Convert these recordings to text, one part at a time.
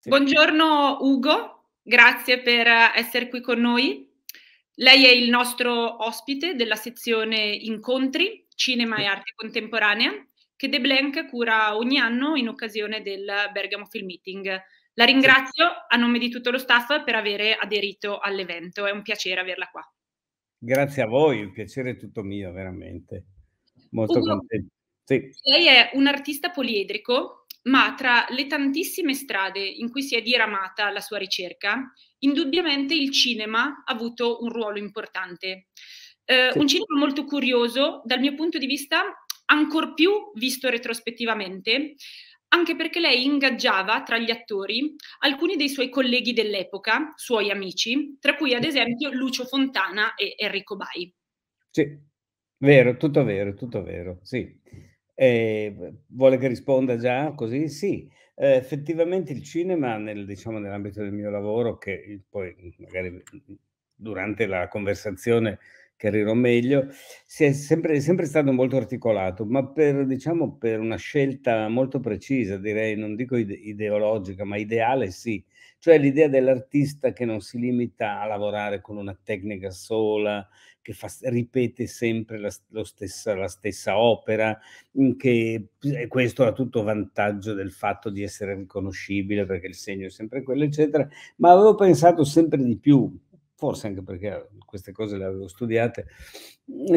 Sì. Buongiorno Ugo, grazie per eh, essere qui con noi. Lei è il nostro ospite della sezione Incontri, Cinema e Arte Contemporanea, che De Blanc cura ogni anno in occasione del Bergamo Film Meeting. La ringrazio sì. a nome di tutto lo staff per aver aderito all'evento, è un piacere averla qua. Grazie a voi, il piacere è tutto mio, veramente. Molto Ugo, contento. Sì. Lei è un artista poliedrico ma tra le tantissime strade in cui si è diramata la sua ricerca, indubbiamente il cinema ha avuto un ruolo importante. Eh, sì. Un cinema molto curioso, dal mio punto di vista, ancor più visto retrospettivamente, anche perché lei ingaggiava tra gli attori alcuni dei suoi colleghi dell'epoca, suoi amici, tra cui ad esempio Lucio Fontana e Enrico Bai. Sì, vero, tutto vero, tutto vero, sì. Eh, vuole che risponda già così? Sì, eh, effettivamente il cinema, nel, diciamo, nell'ambito del mio lavoro, che poi mhmm, magari mhmm, mhmm, durante la conversazione chiarirò meglio, si è sempre, è sempre stato molto articolato, ma per, diciamo, per, una scelta molto precisa, direi, non dico ideologica, ma ideale sì, cioè l'idea dell'artista che non si limita a lavorare con una tecnica sola, che fa, ripete sempre la stessa, la, stessa, opera, mhmm, che mhmm, questo ha tutto vantaggio del fatto di essere riconoscibile perché il segno è sempre quello, eccetera, ma avevo pensato sempre di più, forse anche perché mhmm, queste cose le avevo studiate,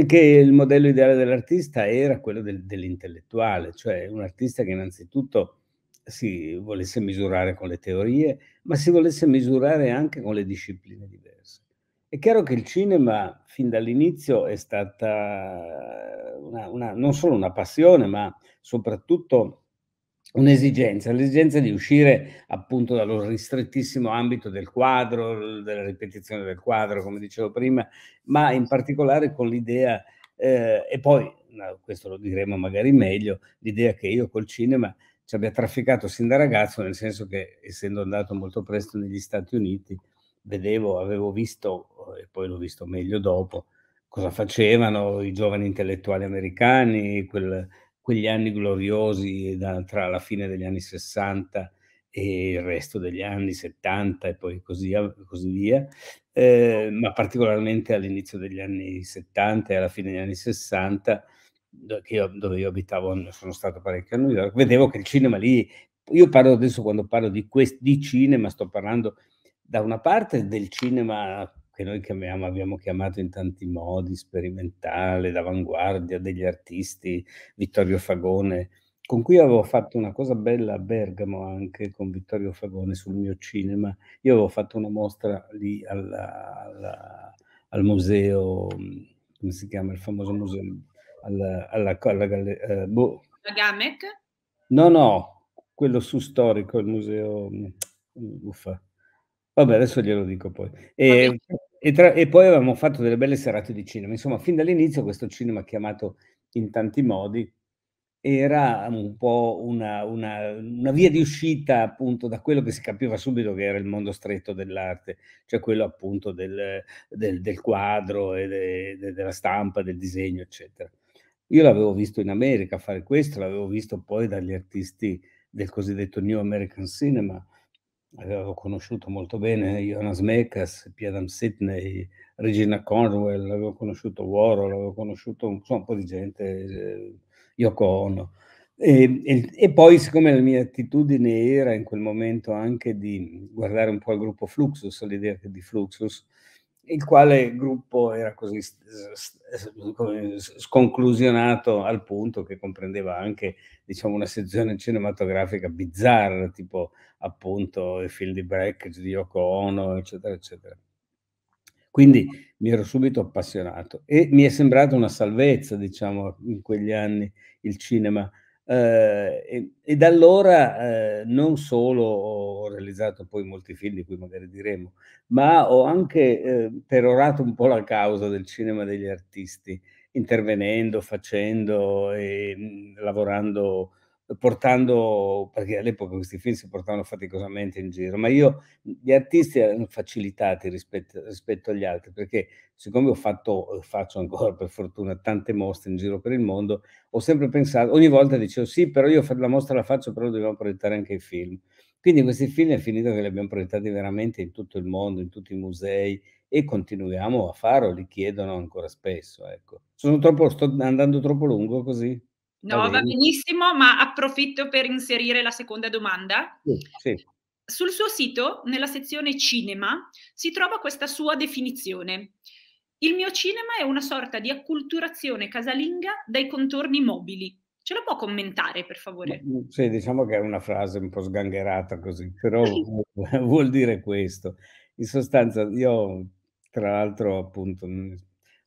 che il modello ideale dell'artista era quello del, dell'intellettuale, cioè un artista che innanzitutto si volesse misurare con le teorie, ma si volesse misurare anche con le discipline diverse è chiaro che il cinema fin dall'inizio è stata una, una, non solo una passione, ma soprattutto un'esigenza, l'esigenza di uscire appunto dallo ristrettissimo ambito del quadro, della ripetizione del quadro, come dicevo prima, ma in particolare con l'idea, eh, e poi questo lo diremo magari meglio, l'idea che io col cinema ci abbia trafficato sin da ragazzo, nel senso che essendo andato molto presto negli Stati Uniti, vedevo, avevo visto, e poi l'ho visto meglio dopo, cosa facevano i giovani intellettuali americani, quel, quegli anni gloriosi da, tra la fine degli anni 60 e il resto degli anni 70 e poi così, così via, eh, ma particolarmente all'inizio degli anni 70 e alla fine degli anni 60, io, dove io abitavo, sono stato parecchio a New York, vedevo che il cinema lì, io parlo adesso quando parlo di, quest, di cinema, sto parlando da una parte del cinema che noi chiamiamo, abbiamo chiamato in tanti modi, sperimentale, d'avanguardia, degli artisti, Vittorio Fagone, con cui avevo fatto una cosa bella a Bergamo anche con Vittorio Fagone sul mio cinema. Io avevo fatto una mostra lì alla, alla, al museo, mm, come si chiama il famoso museo? Alla, alla, alla eh, boh. La Gamec? No, no, quello su storico, il museo, mm, uffa, Vabbè, adesso glielo dico poi. E, ehm, e, tra, e, poi avevamo fatto delle belle serate di cinema. Insomma, fin dall'inizio questo cinema chiamato in tanti modi era un po' una, una, una, via di uscita appunto da quello che si capiva subito che era il mondo stretto dell'arte, cioè quello appunto del, del, del quadro e de, de, della stampa, del disegno, eccetera. Io l'avevo visto in America fare questo, l'avevo visto poi dagli artisti del cosiddetto New American Cinema, avevo conosciuto molto bene Jonas Mekas, Piedam Sidney, Regina Conwell, avevo conosciuto Warhol, avevo conosciuto insomma, un po' di gente, eh, Yoko Ono. E, e, e, poi, siccome la mia attitudine era in quel momento anche di guardare un po' il gruppo Fluxus, l'idea che di Fluxus il quale gruppo era così sconclusionato al punto che comprendeva anche diciamo, una sezione cinematografica bizzarra, tipo appunto i film di Breckage, di Yoko Ono, eccetera, eccetera. Quindi mi ero subito appassionato e mi è sembrato una salvezza, diciamo, in quegli anni il cinema, eh, e, e, da allora eh, non solo ho realizzato poi molti film di cui magari diremo, ma ho anche eh, perorato un po' la causa del cinema degli artisti, intervenendo, facendo e mh, mhmm, lavorando portando, perché all'epoca questi film si portavano faticosamente in giro, ma io, gli artisti erano facilitati rispetto, rispetto agli altri, perché siccome ho fatto, faccio ancora per fortuna tante mostre in giro per il mondo, ho sempre pensato, ogni volta dicevo sì, però io la mostra la faccio, però dobbiamo proiettare anche i film. Quindi questi film è finito che li abbiamo proiettati veramente in tutto il mondo, in tutti i musei e continuiamo a farlo, li chiedono ancora spesso. Ecco. Sono troppo, sto andando troppo lungo così? No, va, va benissimo, ma approfitto per inserire la seconda domanda. Sì, sì. Sul suo sito, nella sezione cinema, si trova questa sua definizione. Il mio cinema è una sorta di acculturazione casalinga dai contorni mobili. Ce la può commentare, per favore? Mm, sì, diciamo che è una frase un po' sgangherata così, però vuol dire questo. In sostanza, io tra l'altro appunto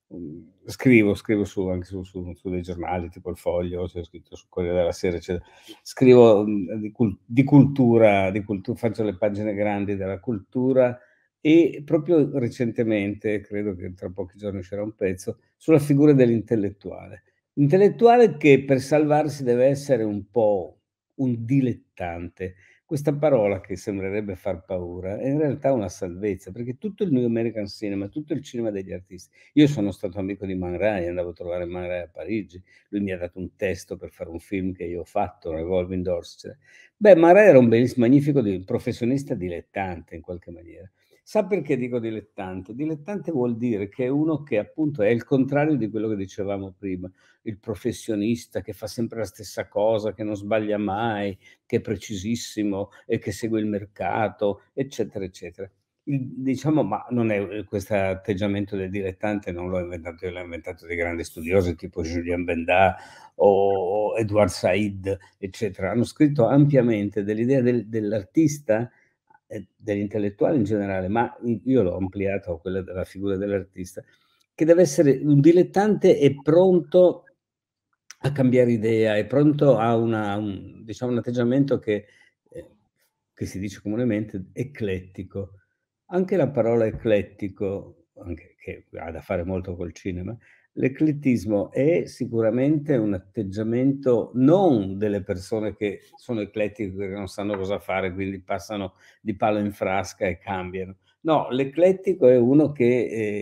Mhmm, scrivo, scrivo su, anche su, su, su, dei giornali tipo Il Foglio, c'è scritto su Corriere della Sera, eccetera. scrivo mhmm, di, di, cultura, di cultura, faccio le pagine grandi della cultura e proprio recentemente, credo che tra pochi giorni uscirà un pezzo, sulla figura dell'intellettuale. Intellettuale che per salvarsi deve essere un po' un dilettante questa parola che sembrerebbe far paura è in realtà una salvezza, perché tutto il New American Cinema, tutto il cinema degli artisti, io sono stato amico di Man Ray, andavo a trovare Man Ray a Parigi, lui mi ha dato un testo per fare un film che io ho fatto, Revolving Doors. Cioè. Beh, Man Ray era un bellissimo, magnifico professionista dilettante in qualche maniera. Sa perché dico dilettante? Dilettante vuol dire che è uno che appunto è il contrario di quello che dicevamo prima, il professionista che fa sempre la stessa cosa, che non sbaglia mai, che è precisissimo e che segue il mercato, eccetera, eccetera. Il, diciamo, ma non è eh, questo atteggiamento del dilettante, non l'ho inventato io, l'ho inventato dei grandi studiosi tipo Julien Benda o Edward Said, eccetera. Hanno scritto ampiamente dell'idea del, dell'artista dell'intellettuale in generale, ma io l'ho ampliato a quella della figura dell'artista, che deve essere un dilettante e pronto a cambiare idea, è pronto a una, un, diciamo, un atteggiamento che, eh, che, si dice comunemente eclettico. Anche la parola eclettico, anche, che ha da fare molto col cinema, l'eclettismo è sicuramente un atteggiamento non delle persone che sono eclettiche, che non sanno cosa fare, quindi passano di palo in frasca e cambiano. No, l'eclettico è uno che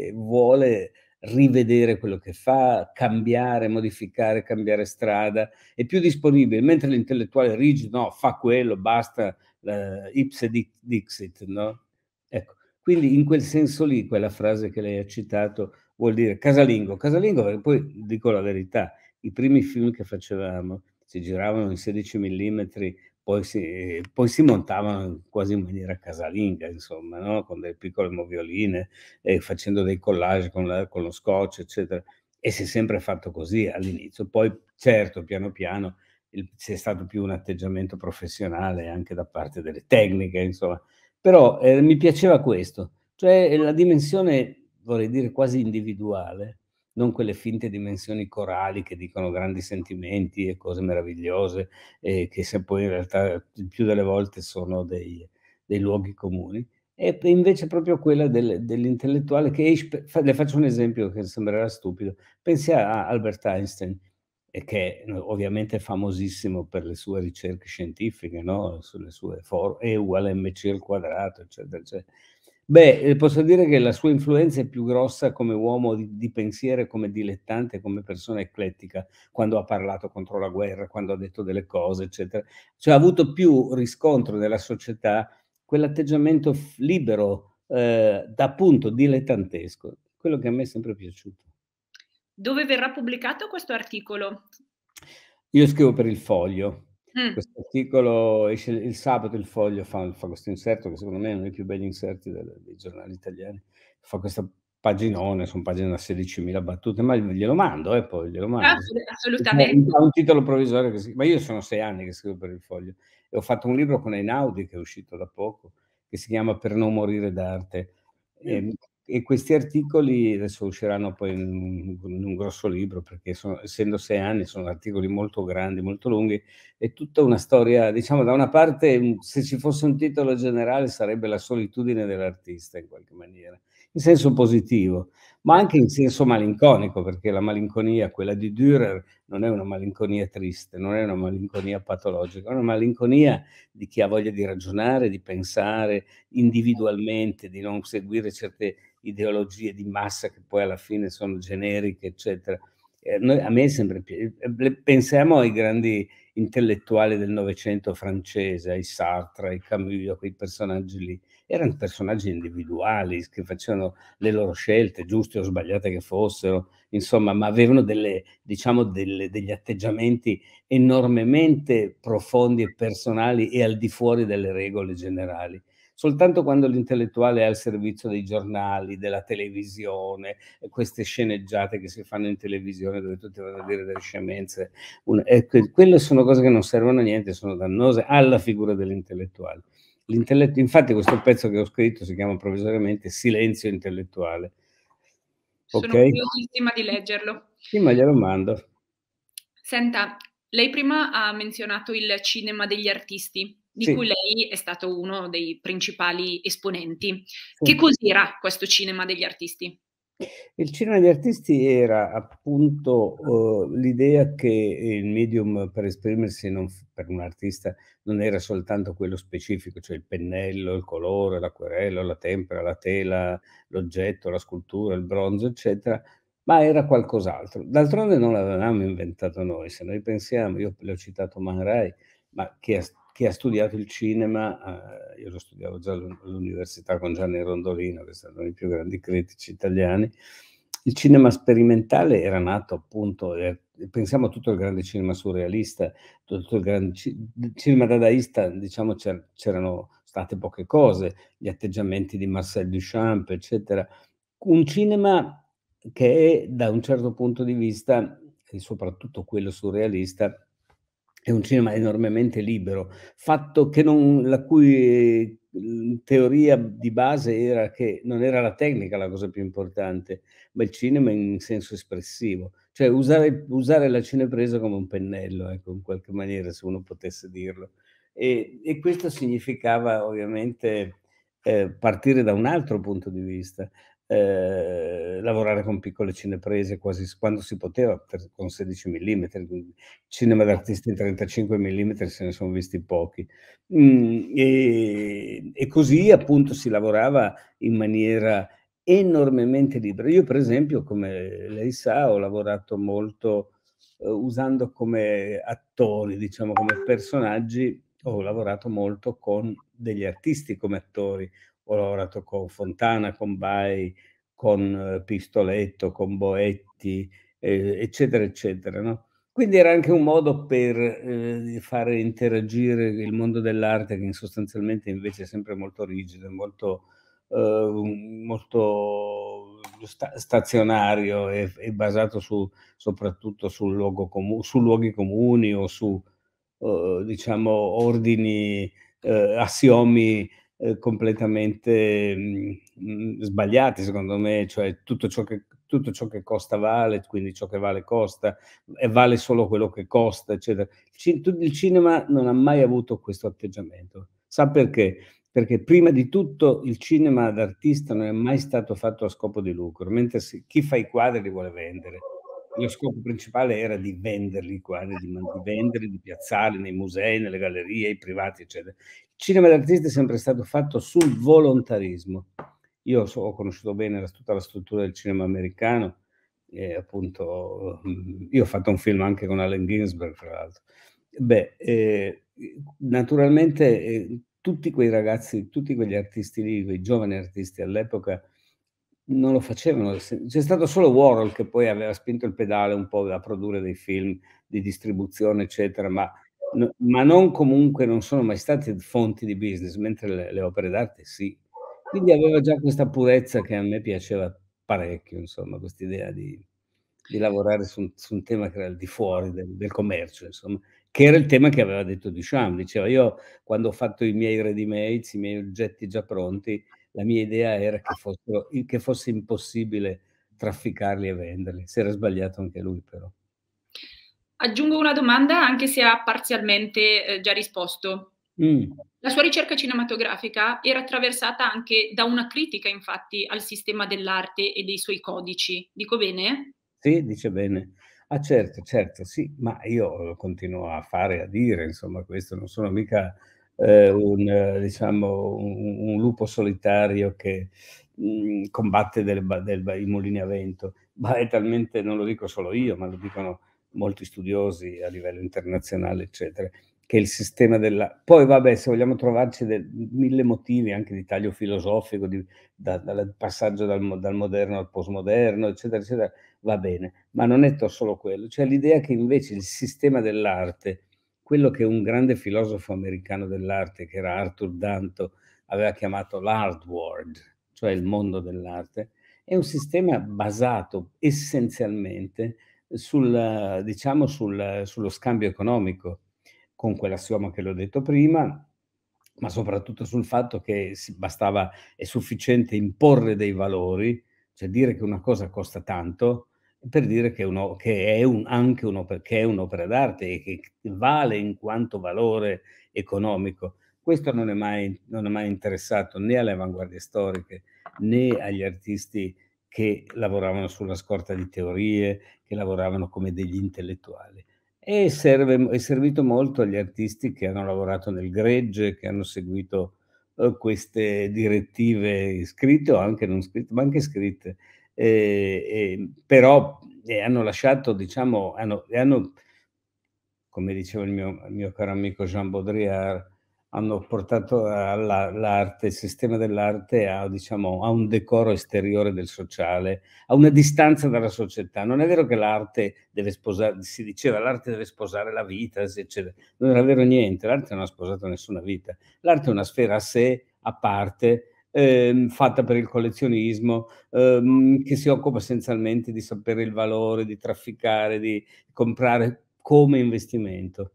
eh, vuole rivedere quello che fa, cambiare, modificare, cambiare strada, è più disponibile, mentre l'intellettuale rigido, no, fa quello, basta, eh, ipse dixit, no? Ecco, quindi in quel senso lì, quella frase che lei ha citato, vuol dire casalingo. Casalingo, perché poi dico la verità, i primi film che facevamo si giravano in 16 mm, poi si, poi si montavano quasi in maniera casalinga, insomma, no? con delle piccole movioline, eh, facendo dei collage con, la, con lo scotch, eccetera. E si è sempre fatto così all'inizio. Poi, certo, piano piano c'è stato più un atteggiamento professionale anche da parte delle tecniche, insomma. Però eh, mi piaceva questo, cioè la dimensione vorrei dire quasi individuale, non quelle finte dimensioni corali che dicono grandi sentimenti e cose meravigliose, e che se poi in realtà più delle volte sono dei, dei luoghi comuni, e invece proprio quella del, dell'intellettuale che esce, le faccio un esempio che sembrerà stupido, pensi a Albert Einstein, che ovviamente è famosissimo per le sue ricerche scientifiche, no? sulle sue for- E uguale mc al quadrato, eccetera, eccetera Beh, eh, posso dire che la sua influenza è più grossa come uomo di, di pensiero, come dilettante, come persona eclettica, quando ha parlato contro la guerra, quando ha detto delle cose, eccetera. Cioè ha avuto più riscontro nella società quell'atteggiamento libero, eh, da appunto dilettantesco, quello che a me è sempre piaciuto. Dove verrà pubblicato questo articolo? Io scrivo per il foglio, Mm. Questo articolo esce il sabato, il foglio fa, fa, questo inserto che secondo me è uno dei più belli inserti del, dei giornali italiani. Fa questa paginone, sono pagine da 16.000 battute, ma glielo mando e eh, poi glielo ah, mando. assolutamente. Ha un titolo provvisorio, che si... ma io sono sei anni che scrivo per il foglio e ho fatto un libro con Einaudi che è uscito da poco, che si chiama Per non morire d'arte. Mm. E e questi articoli adesso usciranno poi in un, in un grosso libro perché sono, essendo sei anni sono articoli molto grandi, molto lunghi, è tutta una storia, diciamo da una parte se ci fosse un titolo generale sarebbe la solitudine dell'artista in qualche maniera, in senso positivo, ma anche in senso malinconico, perché la malinconia, quella di Dürer, non è una malinconia triste, non è una malinconia patologica, è una malinconia di chi ha voglia di ragionare, di pensare individualmente, di non seguire certe ideologie di massa che poi alla fine sono generiche, eccetera. Eh, noi, a me sembra, sempre eh, Pensiamo ai grandi intellettuali del Novecento francese, ai Sartre, ai Camus, a quei personaggi lì. Erano personaggi individuali che facevano le loro scelte, giuste o sbagliate che fossero, insomma, ma avevano delle, diciamo, delle, degli atteggiamenti enormemente profondi e personali e al di fuori delle regole generali. Soltanto quando l'intellettuale è al servizio dei giornali, della televisione, eh, queste sceneggiate che si fanno in televisione dove tutti vanno a dire delle scemenze, un, eh, quelle sono cose che non servono a niente, sono dannose alla figura dell'intellettuale. infatti questo pezzo che ho scritto si chiama provvisoriamente Silenzio intellettuale. Okay? Sono curiosissima di leggerlo. Sì, ma glielo mando. Senta, lei prima ha menzionato il cinema degli artisti di sì. cui lei è stato uno dei principali esponenti. Sì. Che cos'era questo cinema degli artisti? Il cinema degli artisti era appunto uh, l'idea che il medium per esprimersi non, per un artista non era soltanto quello specifico, cioè il pennello, il colore, l'acquerello, la tempera, la tela, l'oggetto, la scultura, il bronzo, eccetera, ma era qualcos'altro. D'altronde non l'avevamo inventato noi, se noi pensiamo, io l'ho citato Manrai, ma chi ha che ha studiato il cinema, eh, io lo studiavo già all'università con Gianni Rondolino, che sono i più grandi critici italiani. Il cinema sperimentale era nato appunto, eh, pensiamo a tutto il grande cinema surrealista, tutto il grande ci- cinema dadaista, diciamo c'er- c'erano state poche cose, gli atteggiamenti di Marcel Duchamp, eccetera. Un cinema che è, da un certo punto di vista, e soprattutto quello surrealista, è un cinema enormemente libero, fatto che non, la cui mm, teoria di base era che non era la tecnica la cosa più importante, ma il cinema in senso espressivo, cioè usare, usare la cinepresa come un pennello, ecco, in qualche maniera, se uno potesse dirlo. E, e questo significava ovviamente eh, partire da un altro punto di vista, eh, lavorare con piccole cineprese quasi quando si poteva per, con 16 mm, cinema d'artisti in 35 mm se ne sono visti pochi. Mm, e, e così appunto si lavorava in maniera enormemente libera. Io per esempio, come lei sa, ho lavorato molto eh, usando come attori, diciamo come personaggi, ho lavorato molto con degli artisti come attori, ho lavorato con Fontana, con Bai, con eh, Pistoletto, con Boetti, eh, eccetera, eccetera. No? Quindi era anche un modo per eh, fare interagire il mondo dell'arte che sostanzialmente invece è sempre molto rigido, molto, eh, molto sta- stazionario e, e basato su, soprattutto sul comu- su luoghi comuni o su eh, diciamo, ordini, eh, assiomi eh, completamente mh, mm, mm, sbagliati, secondo me, cioè tutto ciò, che, tutto ciò che costa vale, quindi ciò che vale costa, e vale solo quello che costa, eccetera. Il cinema non ha mai avuto questo atteggiamento. Sa perché? perché prima di tutto il cinema d'artista non è mai stato fatto a scopo di lucro, mentre chi fa i quadri li vuole vendere. Lo scopo principale era di venderli i quadri, di, di venderli, di piazzarli nei musei, nelle gallerie, i privati, eccetera cinema d'artista è sempre stato fatto sul volontarismo. Io so, ho conosciuto bene la, tutta la struttura del cinema americano e appunto mm, io ho fatto un film anche con Allen Ginsberg, tra l'altro. Beh, eh, naturalmente eh, tutti quei ragazzi, tutti quegli artisti lì, quei giovani artisti all'epoca non lo facevano. C'è stato solo Warhol che poi aveva spinto il pedale un po' a produrre dei film di distribuzione, eccetera, ma ma non comunque non sono mai state fonti di business, mentre le, le opere d'arte sì. Quindi aveva già questa purezza che a me piaceva parecchio, insomma, questa idea di, di lavorare su un, su un, tema che era al di fuori del, del, commercio, insomma, che era il tema che aveva detto Duchamp. Diceva, io quando ho fatto i miei ready-mades, i miei oggetti già pronti, la mia idea era che, fossero, che fosse impossibile trafficarli e venderli. Si era sbagliato anche lui, però. Aggiungo una domanda, anche se ha parzialmente eh, già risposto. Mm. La sua ricerca cinematografica era attraversata anche da una critica, infatti, al sistema dell'arte e dei suoi codici. Dico bene? Sì, dice bene. Ah, certo, certo, sì, ma io continuo a fare, a dire, insomma, questo non sono mica eh, un, diciamo, un, un, lupo solitario che mh, mm, combatte del, del, i mulini a vento, ma è talmente, non lo dico solo io, ma lo dicono molti studiosi a livello internazionale, eccetera, che il sistema della... Poi vabbè, se vogliamo trovarci del, mille motivi anche di taglio filosofico, di, da, dal passaggio dal, dal, moderno al postmoderno, eccetera, eccetera, va bene, ma non è solo quello, cioè l'idea che invece il sistema dell'arte, quello che un grande filosofo americano dell'arte, che era Arthur Danto, aveva chiamato l'art world, cioè il mondo dell'arte, è un sistema basato essenzialmente sul, diciamo, sul, sullo scambio economico con quell'assioma che l'ho detto prima, ma soprattutto sul fatto che bastava, è sufficiente imporre dei valori, cioè dire che una cosa costa tanto per dire che, uno, che è un, anche un'opera, che è un'opera d'arte e che vale in quanto valore economico. Questo non è mai, non è mai interessato né alle avanguardie storiche né agli artisti che lavoravano sulla scorta di teorie, che lavoravano come degli intellettuali. E serve, è servito molto agli artisti che hanno lavorato nel gregge, che hanno seguito eh, queste direttive scritte o anche non scritte, ma anche scritte, eh, eh, però hanno lasciato, diciamo, hanno, hanno, come diceva il mio, il mio caro amico Jean Baudrillard, hanno portato l'arte, il sistema dell'arte a, diciamo, a, un decoro esteriore del sociale, a una distanza dalla società. Non è vero che l'arte deve sposare, si diceva l'arte deve sposare la vita, eccetera. Non era vero niente, l'arte non ha sposato nessuna vita. L'arte è una sfera a sé, a parte, eh, fatta per il collezionismo, ehm, che si occupa essenzialmente di sapere il valore, di trafficare, di comprare come investimento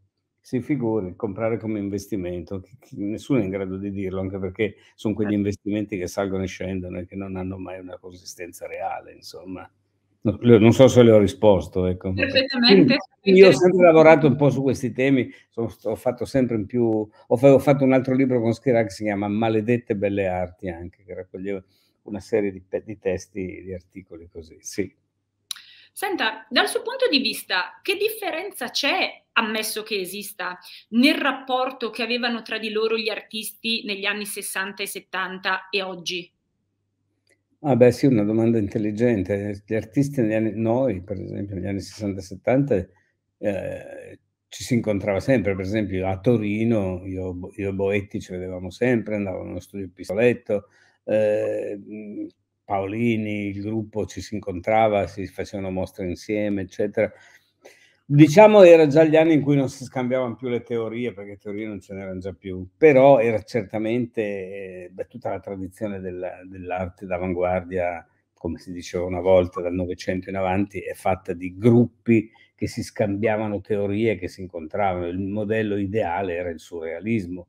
si figuri, comprare come investimento, nessuno è in grado di dirlo, anche perché sono quegli certo. investimenti che salgono e scendono e che non hanno mai una consistenza reale, insomma. Non so se le ho risposto. Ecco. Perfettamente. Io ho certo. sempre lavorato un po' su questi temi, ho fatto sempre in più, ho fatto un altro libro con Schirac che si chiama Maledette Belle Arti anche, che raccoglieva una serie di, di testi, di articoli così, sì. Senta, dal suo punto di vista, che differenza c'è, ammesso che esista, nel rapporto che avevano tra di loro gli artisti negli anni 60 e 70 e oggi? Ah beh sì, una domanda intelligente. Gli artisti negli anni, noi per esempio negli anni 60 e 70 eh, ci si incontrava sempre, per esempio a Torino io, io e Boetti ci vedevamo sempre, andavamo allo studio Pistoletto, eh, Paolini, il gruppo ci si incontrava, si facevano mostre insieme, eccetera. Diciamo era già gli anni in cui non si scambiavano più le teorie, perché teorie non ce n'erano già più, però era certamente eh, beh, tutta la tradizione della, dell'arte d'avanguardia, come si diceva una volta, dal Novecento in avanti, è fatta di gruppi che si scambiavano teorie, che si incontravano. Il modello ideale era il surrealismo,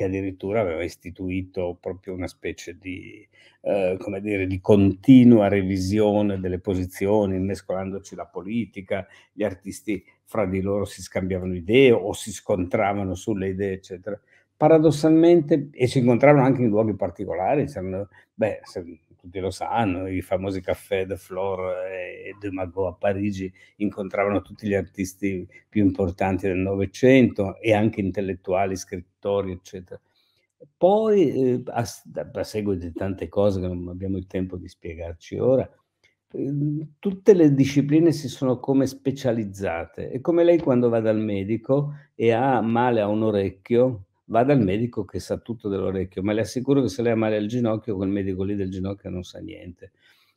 che addirittura aveva istituito proprio una specie di, eh, come dire, di continua revisione delle posizioni, mescolandoci la politica, gli artisti fra di loro si scambiavano idee o si scontravano sulle idee, eccetera. Paradossalmente, e si incontravano anche in luoghi particolari, beh, se, tutti lo sanno, i famosi caffè de Flore e De Magot a Parigi incontravano tutti gli artisti più importanti del Novecento e anche intellettuali, scrittori, eccetera. Poi, eh, a, seguito di tante cose che non abbiamo il tempo di spiegarci ora, ehm, tutte le discipline si sono come specializzate. È come lei quando va dal medico e ha male a un orecchio, vada al medico che sa tutto dell'orecchio, ma le assicuro che se lei ha male al ginocchio, quel medico lì del ginocchio non sa niente.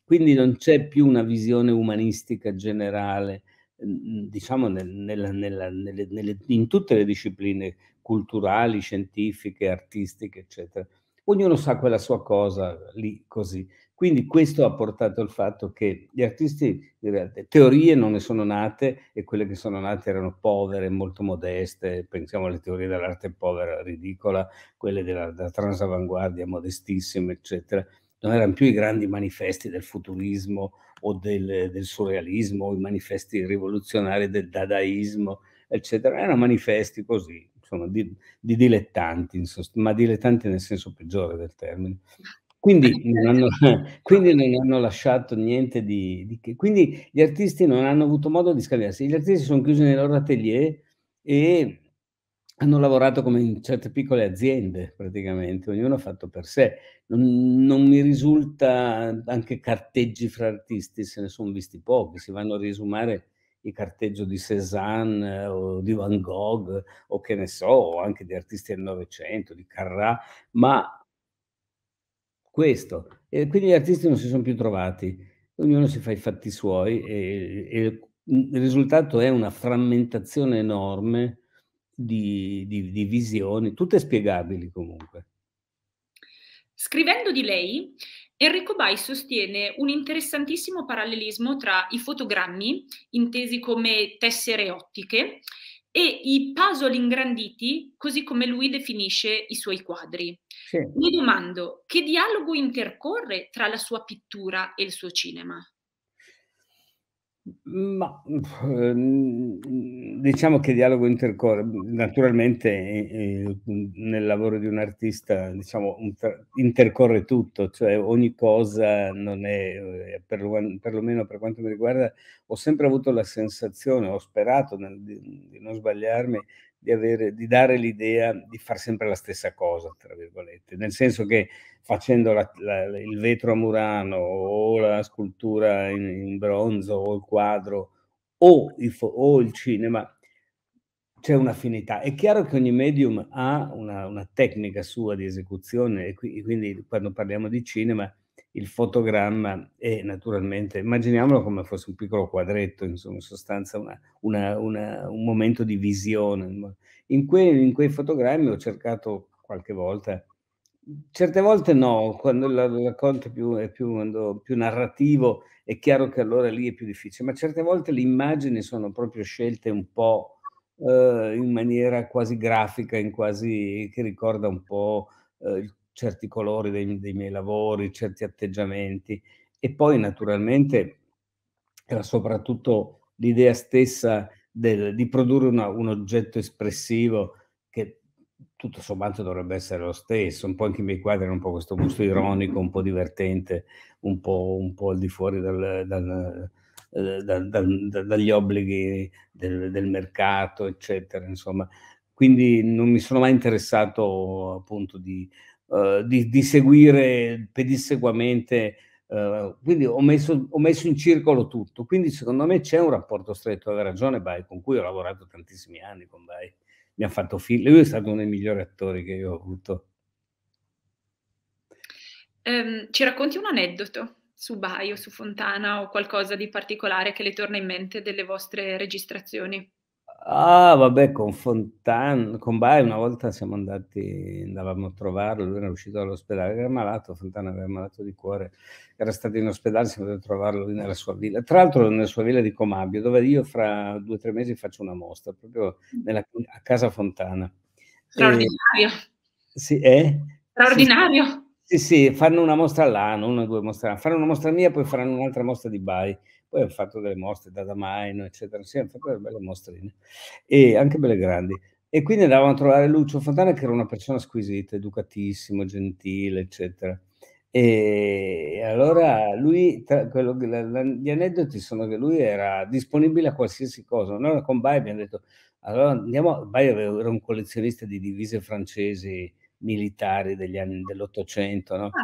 Quindi non c'è più una visione umanistica generale, diciamo nel, nella, nella, nelle, nelle, in tutte le discipline culturali, scientifiche, artistiche, eccetera. Ognuno sa quella sua cosa lì così. Quindi questo ha portato al fatto che gli artisti, realtà, teorie non ne sono nate e quelle che sono nate erano povere, molto modeste, pensiamo alle teorie dell'arte povera, ridicola, quelle della, della transavanguardia, modestissime, eccetera. Non erano più i grandi manifesti del futurismo o del, del surrealismo, o i manifesti rivoluzionari del dadaismo, eccetera. Erano manifesti così, insomma, di, di dilettanti, ma dilettanti nel senso peggiore del termine. Quindi non, hanno, quindi non hanno, lasciato niente di, di, Quindi gli artisti non hanno avuto modo di scagliarsi. Gli artisti sono chiusi nei loro atelier e hanno lavorato come in certe piccole aziende praticamente, ognuno ha fatto per sé. Non, non mi risulta anche carteggi fra artisti, se ne sono visti pochi, si vanno a risumare il carteggio di Cézanne eh, o di Van Gogh o che ne so, anche di artisti del Novecento, di Carrà, ma questo. E quindi gli artisti non si sono più trovati, ognuno si fa i fatti suoi e, e il risultato è una frammentazione enorme di, di, di visioni, tutte spiegabili comunque. Scrivendo di lei, Enrico Bai sostiene un interessantissimo parallelismo tra i fotogrammi, intesi come tessere ottiche, e i puzzle ingranditi, così come lui definisce i suoi quadri. Sì. Mi domando che dialogo intercorre tra la sua pittura e il suo cinema? Ma ehm, diciamo che dialogo intercorre, naturalmente eh, eh, nel lavoro di un artista diciamo, intercorre tutto, cioè ogni cosa non è, eh, per, perlomeno per quanto mi riguarda, ho sempre avuto la sensazione, ho sperato nel, di non sbagliarmi, di, avere, di dare l'idea di fare sempre la stessa cosa, tra virgolette, nel senso che facendo la, la, il vetro a Murano o la scultura in, in bronzo o il quadro o il, o il cinema, c'è un'affinità. È chiaro che ogni medium ha una, una tecnica sua di esecuzione e qui, quindi quando parliamo di cinema il fotogramma è naturalmente, immaginiamolo come fosse un piccolo quadretto, insomma, in sostanza una, una, una, un momento di visione. In quei, in quei, fotogrammi ho cercato qualche volta, certe volte no, quando il racconto è, più, è più, più, narrativo è chiaro che allora lì è più difficile, ma certe volte le immagini sono proprio scelte un po' eh, in maniera quasi grafica, in quasi, che ricorda un po' eh, il certi colori dei, dei miei lavori, certi atteggiamenti e poi naturalmente era soprattutto l'idea stessa del, di produrre una, un oggetto espressivo che tutto sommato dovrebbe essere lo stesso, un po' anche i miei quadri hanno un po' questo gusto ironico, un po' divertente, un po', un po al di fuori dal, dal, dal, dagli obblighi del, del, mercato, eccetera, insomma. Quindi non mi sono mai interessato appunto di, eh, di, di, seguire pedisseguamente. Eh, quindi ho messo, ho messo, in circolo tutto. Quindi secondo me c'è un rapporto stretto. Ha ragione Bai, con cui ho lavorato tantissimi anni con Bai. Mi ha fatto film. Lui è stato uno dei migliori attori che io ho avuto. Um, ci racconti un aneddoto su Bai o su Fontana o qualcosa di particolare che le torna in mente delle vostre registrazioni? Ah, vabbè, con Fontana, con Bai una volta siamo andati, andavamo a trovarlo, lui era uscito dall'ospedale, era malato, Fontana aveva malato di cuore, era stato in ospedale, siamo andati a trovarlo nella sua villa, tra l'altro nella sua villa di Comabio, dove io fra due o tre mesi faccio una mostra, proprio nella, a casa Fontana. Straordinario. E, sì, è? Straordinario. Sì, eh? Sì, sì, fanno una mostra all'anno, una o due mostre all'anno. Faranno una mostra mia, poi faranno un'altra mostra di Bari. Poi hanno fatto delle mostre da Damaino, eccetera. Sì, hanno fatto delle belle mostrine, e anche belle grandi. E quindi andavano a trovare Lucio Fontana, che era una persona squisita, educatissimo, gentile, eccetera. E allora lui, tra, quello, la, la, gli aneddoti sono che lui era disponibile a qualsiasi cosa. Allora con Bai abbiamo detto, allora andiamo, Bai era un collezionista di divise francesi militari degli anni dell'Ottocento. No? Ah.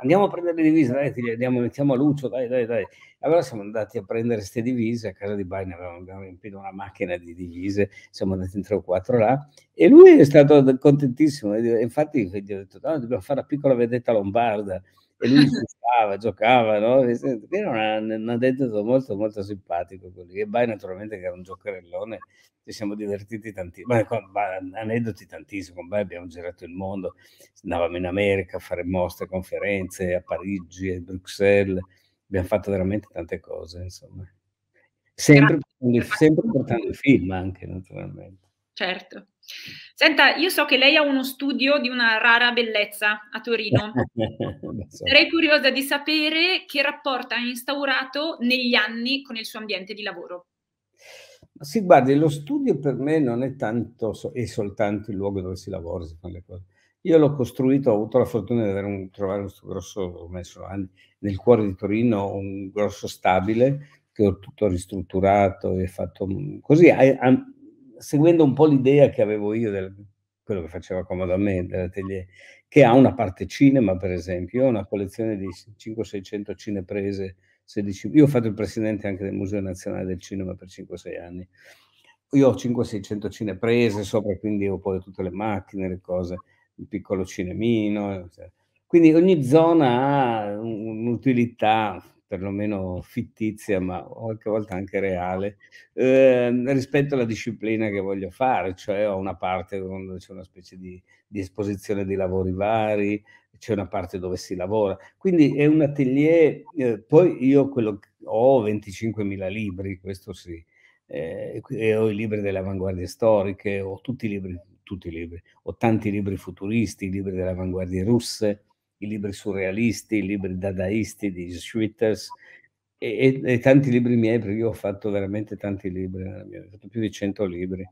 Andiamo a prendere le divise, dai, ti diamo, mettiamo a Lucio, dai, dai, dai. Allora siamo andati a prendere queste divise, a casa di Biden avevamo, avevamo riempito una macchina di divise, siamo andati in tre o quattro là e lui è stato contentissimo. Infatti gli ho detto, no, dobbiamo fare una piccola vedetta lombarda e lui giocava, giocava, no? Era una, un aneddoto molto, molto simpatico quello E Bai naturalmente che era un giocherellone, ci siamo divertiti tantissimo, ma, ma aneddoti tantissimo, con Bai abbiamo girato il mondo, andavamo in America a fare mostre, conferenze a Parigi, a Bruxelles, abbiamo fatto veramente tante cose, insomma. Sempre, sempre portando il film anche, naturalmente. Certo. Senta, io so che lei ha uno studio di una rara bellezza a Torino. Sarei curiosa di sapere che rapporto ha instaurato negli anni con il suo ambiente di lavoro. Sì, guardi, lo studio per me non è tanto e soltanto il luogo dove si lavora, si fanno le cose. Io l'ho costruito, ho avuto la fortuna di avere un, trovare questo grosso, ho messo anni, nel cuore di Torino, un grosso stabile che ho tutto ristrutturato e fatto mm, così seguendo un po' l'idea che avevo io del, quello che faceva comodo a me dell'atelier, che ha una parte cinema, per esempio. Io ho una collezione di 500-600 cineprese. 16, io ho fatto il presidente anche del Museo Nazionale del Cinema per 5-6 anni. Io ho 5-600 cineprese sopra, quindi ho poi tutte le macchine, le cose, il piccolo cinemino. Eccetera. Quindi ogni zona ha un'utilità perlomeno fittizia, ma qualche volta anche reale, eh, rispetto alla disciplina che voglio fare, cioè ho una parte dove c'è una specie di, di esposizione di lavori vari, c'è una parte dove si lavora. Quindi è un atelier, eh, poi io quello, ho 25.000 libri, questo sì, eh, e ho i libri delle avanguardie storiche, ho tutti i libri, tutti i libri, ho tanti libri futuristi, libri delle avanguardie russe, i libri surrealisti, i libri dadaisti di Schwitters e, e, e, tanti libri miei, perché io ho fatto veramente tanti libri, ho fatto più di 100 libri.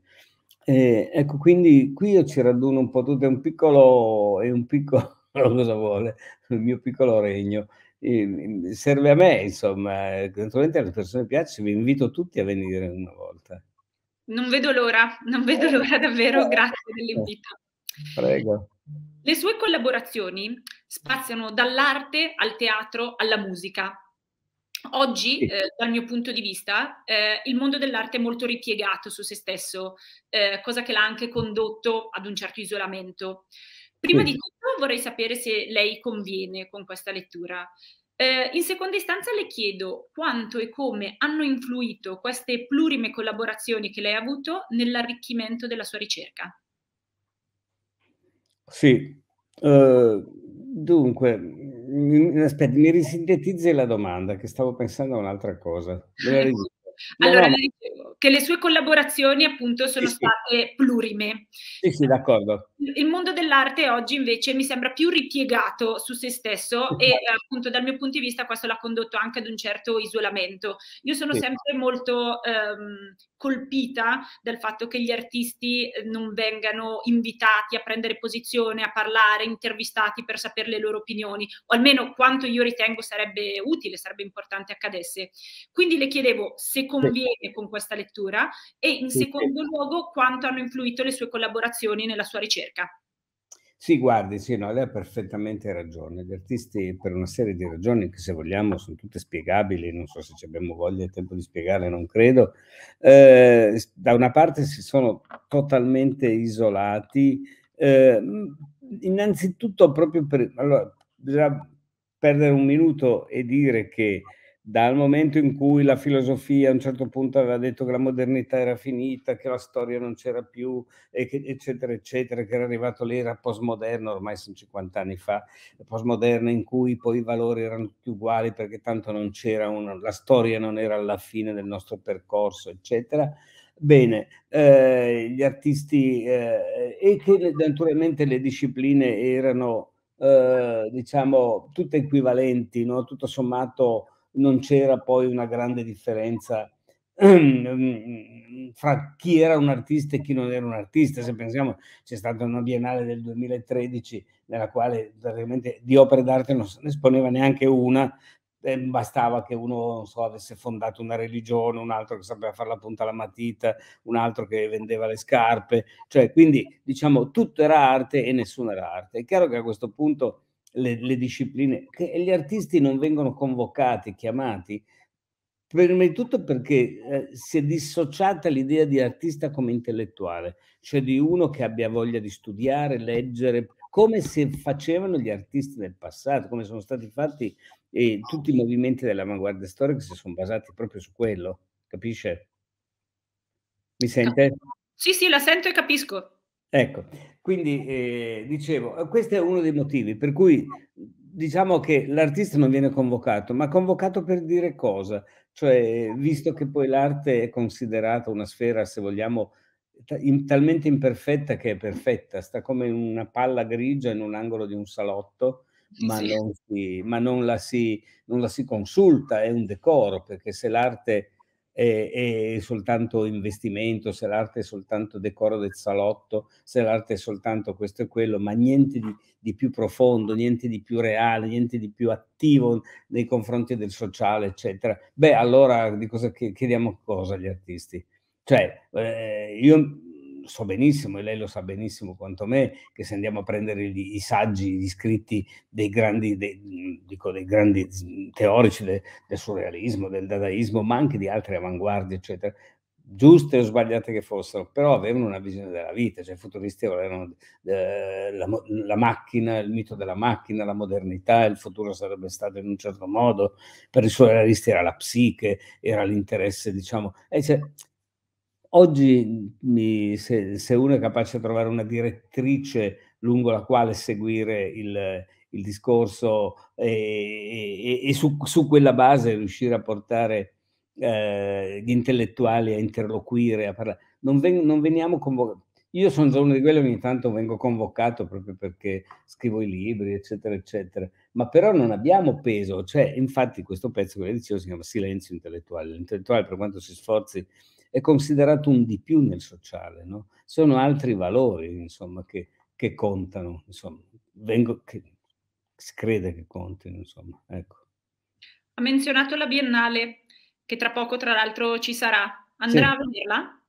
E, ecco, quindi qui io ci raduno un po' tutto, è un piccolo, è un piccolo cosa vuole, il mio piccolo regno. E, serve a me, insomma, ecco, naturalmente alle persone piace, vi invito tutti a venire una volta. Non vedo l'ora, non vedo l'ora davvero, eh. grazie dell'invito. Prego. Le sue collaborazioni spaziano dall'arte al teatro alla musica. Oggi, eh, dal mio punto di vista, eh, il mondo dell'arte è molto ripiegato su se stesso, eh, cosa che l'ha anche condotto ad un certo isolamento. Prima di tutto vorrei sapere se lei conviene con questa lettura. Eh, in seconda istanza le chiedo quanto e come hanno influito queste plurime collaborazioni che lei ha avuto nell'arricchimento della sua ricerca. Sì, eh, Dunque, mi, aspetta, mi risintetizzi la domanda che stavo pensando a un'altra cosa. Allora, no, no. che le sue collaborazioni appunto sono sì, state sì. plurime. Sì, sì, d'accordo il mondo dell'arte oggi invece mi sembra più ripiegato su se stesso e appunto dal mio punto di vista questo l'ha condotto anche ad un certo isolamento. Io sono sempre molto ehm, colpita dal fatto che gli artisti eh, non vengano invitati a prendere posizione, a parlare, intervistati per sapere le loro opinioni, o almeno quanto io ritengo sarebbe utile, sarebbe importante accadesse. Quindi le chiedevo se conviene con questa lettura e in secondo luogo quanto hanno influito le sue collaborazioni nella sua ricerca ricerca. Sì, guardi, sì, no, lei ha perfettamente ragione. Gli artisti, per una serie di ragioni che se vogliamo sono tutte spiegabili, non so se ci abbiamo voglia e tempo di spiegarle, non credo, eh, da una parte si sono totalmente isolati, eh, mm, innanzitutto proprio per... Allora, bisogna perdere un minuto e dire che dal momento in cui la filosofia a un certo punto aveva detto che la modernità era finita, che la storia non c'era più, che, eccetera, eccetera, che era arrivato l'era postmoderna, ormai sono 50 anni fa, postmoderna in cui poi i valori erano tutti uguali perché tanto non c'era una, la storia non era alla fine del nostro percorso, eccetera. Bene, eh, gli artisti eh, e che naturalmente le discipline erano, eh, diciamo, tutte equivalenti, no? tutto sommato non c'era poi una grande differenza ehm, fra chi era un artista e chi non era un artista. Se pensiamo c'è stata una biennale del 2013 nella quale praticamente di opere d'arte non se ne esponeva neanche una, ehm, bastava che uno so, avesse fondato una religione, un altro che sapeva fare la punta alla matita, un altro che vendeva le scarpe, cioè quindi diciamo tutto era arte e nessuno era arte. È chiaro che a questo punto le, le discipline, che gli artisti non vengono convocati, chiamati, prima di tutto perché eh, si è dissociata l'idea di artista come intellettuale, cioè di uno che abbia voglia di studiare, leggere, come si facevano gli artisti nel passato, come sono stati fatti eh, tutti i movimenti dell'avanguardia storica si sono basati proprio su quello, capisce? Mi sente? Sì, sì, la sento e capisco. Ecco, quindi, eh, dicevo, eh, questo è uno dei motivi per cui diciamo che l'artista non viene convocato, ma convocato per dire cosa? Cioè, visto che poi l'arte è considerata una sfera, se vogliamo, in, talmente imperfetta che è perfetta, sta come una palla grigia in un angolo di un salotto, ma, sì. non, si, ma non, la si, non la si consulta, è un decoro, perché se l'arte è, è soltanto investimento, se l'arte è soltanto decoro del salotto, se l'arte è soltanto questo e quello, ma niente di, di più profondo, niente di più reale, niente di più attivo nei confronti del sociale, eccetera. Beh, allora di cosa chiediamo cosa agli artisti? Cioè, eh, io so benissimo, e lei lo sa benissimo quanto me, che se andiamo a prendere gli, i saggi, gli scritti dei grandi, dei, dico, dei grandi teorici de, del surrealismo, del dadaismo, ma anche di altre avanguardie, eccetera, giuste o sbagliate che fossero, però avevano una visione della vita, cioè i futuristi volevano eh, la, la, macchina, il mito della macchina, la modernità, il futuro sarebbe stato in un certo modo, per i surrealisti era la psiche, era l'interesse, diciamo, e cioè, Oggi mhmm, mi, se, se, uno è capace di trovare una direttrice lungo la quale seguire il, il discorso e, e, e su, su, quella base riuscire a portare eh, gli intellettuali a interloquire, a parlare, non, ven, non veniamo convocati. Io sono uno di quelli, ogni tanto vengo convocato proprio perché scrivo i libri, eccetera, eccetera. Ma però non abbiamo peso, cioè, infatti questo pezzo che dicevo si chiama Silenzio intellettuale. L'intellettuale, per quanto si sforzi è considerato un di più nel sociale, no? sono altri valori insomma, che, che, contano, insomma, vengo, che si crede che contino. Insomma. Ecco. Ha menzionato la Biennale, che tra poco tra l'altro ci sarà. Andrà sì. a vederla?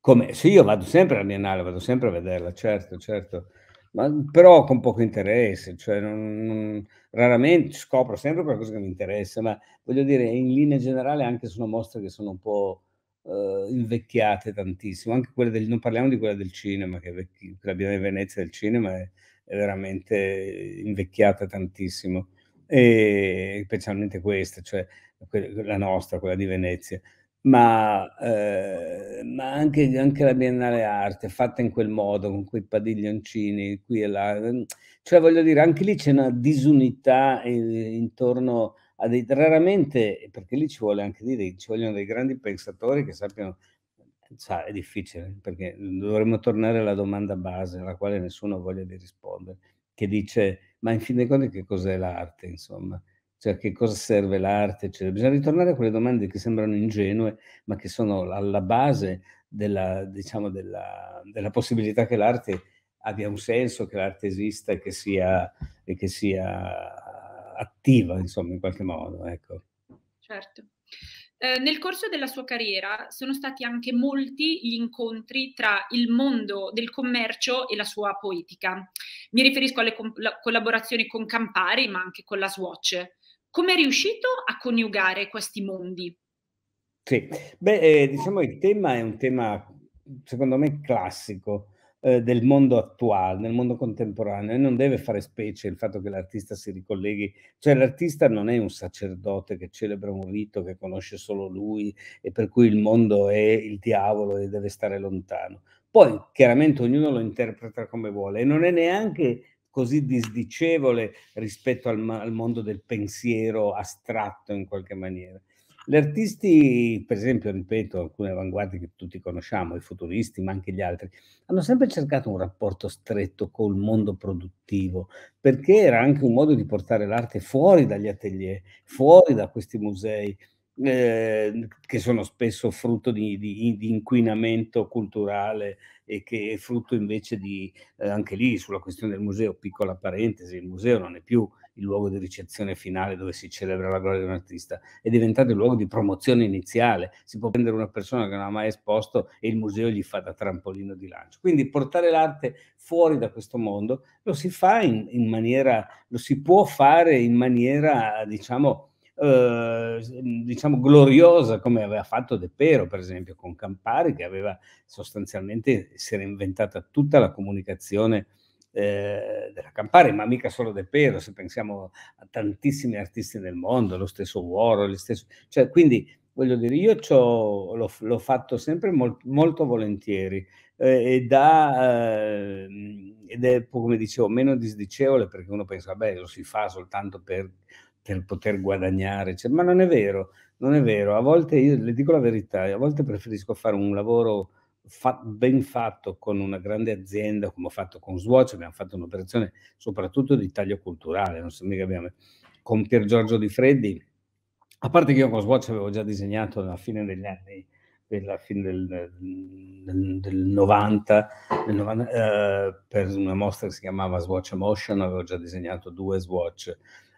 Come? Sì, io vado sempre alla Biennale, vado sempre a vederla, certo, certo. Ma, però con poco interesse, cioè non, non, raramente scopro sempre qualcosa che mi interessa, ma voglio dire, in linea generale anche sono mostre che sono un po' uh, invecchiate tantissimo, anche quelle del, non parliamo di quella del cinema, che vecchi, la Biennale di Venezia del cinema è, è veramente invecchiata tantissimo, e specialmente questa, cioè la nostra, quella di Venezia. Ma, eh, ma anche, anche, la Biennale Arte fatta in quel modo, con quei padiglioncini qui e là, ehm, cioè voglio dire, anche lì c'è una disunità in, eh, intorno raramente, perché lì ci vuole anche dire, ci vogliono dei grandi pensatori che sappiano, sa, è difficile, perché dovremmo tornare alla domanda base alla quale nessuno voglia di rispondere, che dice, ma in fin dei conti che cos'è l'arte, insomma? Cioè, che cosa serve l'arte? Cioè, bisogna ritornare a quelle domande che sembrano ingenue, ma che sono alla base della, diciamo, della, della possibilità che l'arte abbia un senso, che l'arte esista e che sia, e che sia attiva, insomma, in qualche modo. Ecco. Certo. Eh, nel corso della sua carriera sono stati anche molti gli incontri tra il mondo del commercio e la sua poetica. Mi riferisco alle com- collaborazioni con Campari, ma anche con la Swatch. Come è riuscito a coniugare questi mondi? Sì, beh, eh, diciamo il tema è un tema, secondo me, classico eh, del mondo attuale, nel mondo contemporaneo, e non deve fare specie il fatto che l'artista si ricolleghi, cioè l'artista non è un sacerdote che celebra un rito che conosce solo lui e per cui il mondo è il diavolo e deve stare lontano. Poi chiaramente ognuno lo interpreta come vuole e non è neanche così disdicevole rispetto al, al, mondo del pensiero astratto in qualche maniera. Gli artisti, per esempio, ripeto, alcune avanguardie che tutti conosciamo, i futuristi, ma anche gli altri, hanno sempre cercato un rapporto stretto col mondo produttivo, perché era anche un modo di portare l'arte fuori dagli atelier, fuori da questi musei. Eh, che sono spesso frutto di, di, di, inquinamento culturale e che è frutto invece di, eh, anche lì sulla questione del museo, piccola parentesi, il museo non è più il luogo di ricezione finale dove si celebra la gloria di un artista, è diventato il luogo di promozione iniziale. Si può prendere una persona che non ha mai esposto e il museo gli fa da trampolino di lancio. Quindi portare l'arte fuori da questo mondo lo si fa in, in maniera, lo si può fare in maniera, diciamo, eh, diciamo gloriosa come aveva fatto De Pero per esempio con Campari che aveva sostanzialmente si era inventata tutta la comunicazione eh, della Campari, ma mica solo del Pero, se pensiamo a tantissimi artisti nel mondo, lo stesso Uoro, gli stessi... Cioè, quindi, voglio dire, io l'ho, l'ho, fatto sempre mol, molto volentieri eh, ed, ha, eh, ed è, come dicevo, meno disdicevole perché uno pensa, beh, lo si fa soltanto per, per poter guadagnare, cioè, ma non è vero, non è vero. A volte, io le dico la verità, a volte preferisco fare un lavoro fa- ben fatto con una grande azienda, come ho fatto con Swatch, abbiamo fatto un'operazione soprattutto di taglio culturale, non so mica abbiamo, con Pier Giorgio Di Freddi, a parte che io con Swatch avevo già disegnato alla fine degli anni della fine del, del, del 90, del 90 eh, per una mostra che si chiamava Swatch Emotion, avevo già disegnato due Swatch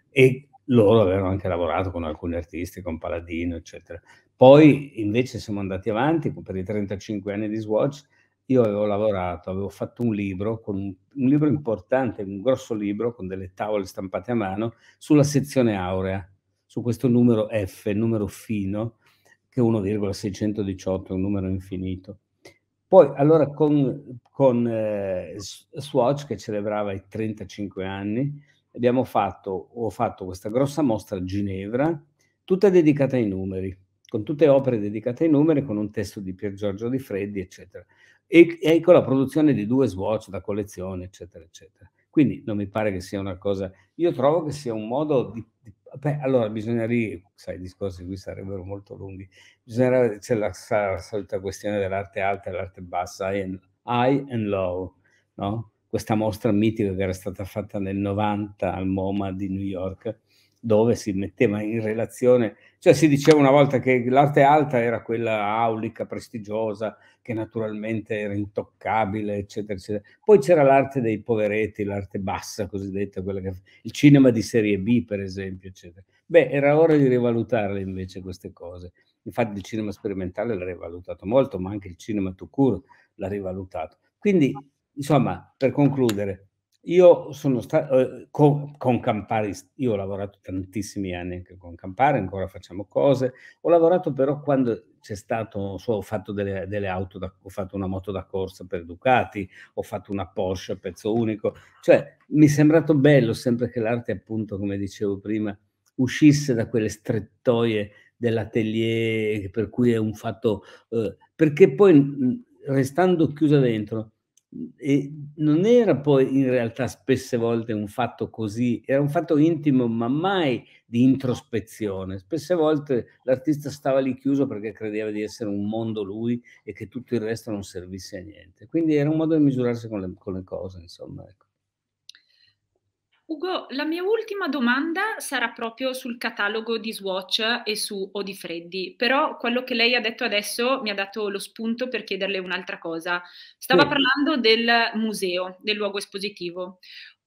e loro avevano anche lavorato con alcuni artisti, con Paladino, eccetera. Poi invece siamo andati avanti per i 35 anni di Swatch. Io avevo lavorato, avevo fatto un libro, un, un libro importante, un grosso libro con delle tavole stampate a mano sulla sezione aurea, su questo numero F, numero fino, che 1,618 è un numero infinito. Poi allora con, con eh, Swatch che celebrava i 35 anni abbiamo fatto, ho fatto questa grossa mostra a Ginevra, tutta dedicata ai numeri con tutte opere dedicate ai numeri, con un testo di Pier Giorgio Di Freddi, eccetera. E, e con la produzione di due swatch da collezione, eccetera, eccetera. Quindi non mi pare che sia una cosa... Io trovo che sia un modo di... di beh, allora bisogna lì, sai, i discorsi qui sarebbero molto lunghi, bisogna, c'è la, la solita questione dell'arte alta e dell'arte bassa, high and low, no? questa mostra mitica che era stata fatta nel 90 al MoMA di New York, dove si metteva in relazione, cioè si diceva una volta che l'arte alta era quella aulica, prestigiosa, che naturalmente era intoccabile, eccetera, eccetera. Poi c'era l'arte dei poveretti, l'arte bassa cosiddetta, quella che, il cinema di serie B, per esempio, eccetera. Beh, era ora di rivalutarle invece queste cose. Infatti il cinema sperimentale l'ha rivalutato molto, ma anche il cinema to cure l'ha rivalutato. Quindi, insomma, per concludere, io sono stato eh, con, con Campari, io ho lavorato tantissimi anni anche con Campari, ancora facciamo cose. Ho lavorato però quando c'è stato, so, ho fatto delle, delle auto, da, ho fatto una moto da corsa per Ducati, ho fatto una Porsche a pezzo unico. Cioè, mi è sembrato bello sempre che l'arte, appunto, come dicevo prima, uscisse da quelle strettoie dell'atelier, per cui è un fatto... Eh, perché poi, restando chiusa dentro, e non era poi in realtà spesse volte un fatto così, era un fatto intimo ma mai di introspezione. Spesse volte l'artista stava lì chiuso perché credeva di essere un mondo lui e che tutto il resto non servisse a niente. Quindi era un modo di misurarsi con le, con le cose, insomma. Ecco. Ugo, la mia ultima domanda sarà proprio sul catalogo di Swatch e su Odifreddi, però quello che lei ha detto adesso mi ha dato lo spunto per chiederle un'altra cosa. Stava sì. parlando del museo, del luogo espositivo.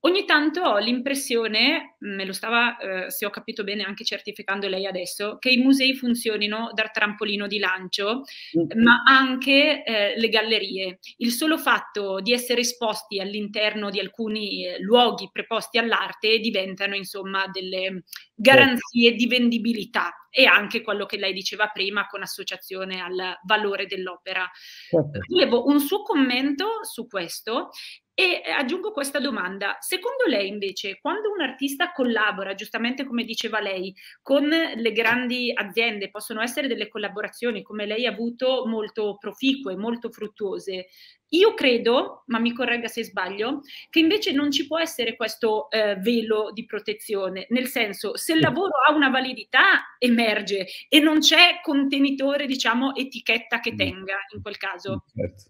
Ogni tanto ho l'impressione, me lo stava, eh, se ho capito bene, anche certificando lei adesso, che i musei funzionino da trampolino di lancio, mm-hmm. ma anche eh, le gallerie. Il solo fatto di essere esposti all'interno di alcuni eh, luoghi preposti all'arte diventano, insomma, delle certo. garanzie di vendibilità e anche quello che lei diceva prima con associazione al valore dell'opera. Certo. Volevo un suo commento su questo e aggiungo questa domanda. Secondo lei invece, quando un artista collabora, giustamente come diceva lei, con le grandi aziende, possono essere delle collaborazioni come lei ha avuto molto proficue, molto fruttuose, io credo, ma mi corregga se sbaglio, che invece non ci può essere questo eh, velo di protezione, nel senso se il lavoro ha una validità emerge e non c'è contenitore, diciamo, etichetta che mm. tenga in quel caso. Mm, certo.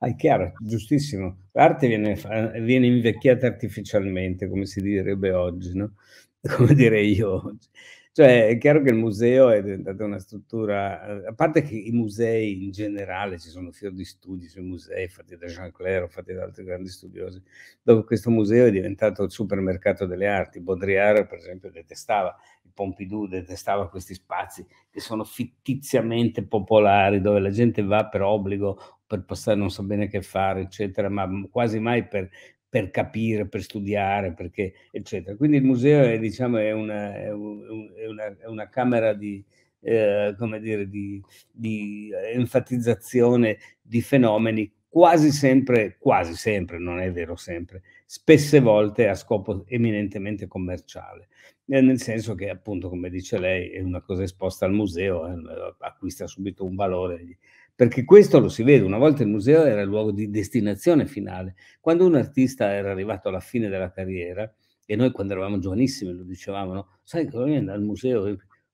Ah, è chiaro, giustissimo. L'arte viene, viene, invecchiata artificialmente, come si direbbe oggi, no? Come direi io oggi. Cioè, è chiaro che il museo è diventato una struttura, eh, a parte che i musei in generale, ci sono fior di studi sui musei fatti da Jean Clair, fatti da altri grandi studiosi, dove questo museo è diventato il supermercato delle arti. Baudrillard, per esempio, detestava, il Pompidou detestava questi spazi che sono fittiziamente popolari, dove la gente va per obbligo per passare non so bene che fare, eccetera, ma quasi mai per per capire, per studiare, perché, eccetera. Quindi il museo è, diciamo, è, una, è, un, è una, camera di, eh, come dire, di, di, eh, enfatizzazione di fenomeni quasi sempre, quasi sempre, non è vero sempre, spesse volte a scopo eminentemente commerciale. Eh, nel senso che, appunto, come dice lei, è una cosa esposta al museo, eh, acquista subito un valore, perché questo lo si vede, una volta il museo era il luogo di destinazione finale, quando un artista era arrivato alla fine della carriera, e noi quando eravamo giovanissimi lo dicevamo, no? sai che viene al museo,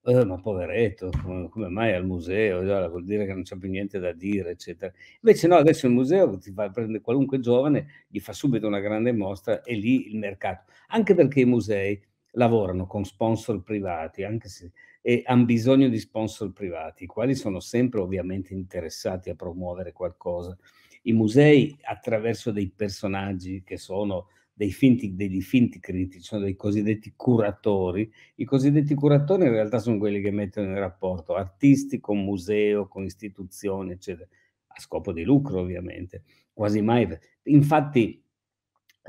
eh, ma poveretto, come, come, mai al museo? Allora, vuol dire che non c'è più niente da dire, eccetera. Invece no, adesso il museo ti fa, prendere qualunque giovane, gli fa subito una grande mostra e lì il mercato, anche perché i musei lavorano con sponsor privati, anche se e hanno bisogno di sponsor privati, i quali sono sempre ovviamente interessati a promuovere qualcosa. I musei attraverso dei personaggi che sono dei finti, degli finti critici, sono dei cosiddetti curatori. I cosiddetti curatori in realtà sono quelli che mettono in rapporto artisti con museo, con istituzioni, eccetera, a scopo di lucro ovviamente, quasi mai. Infatti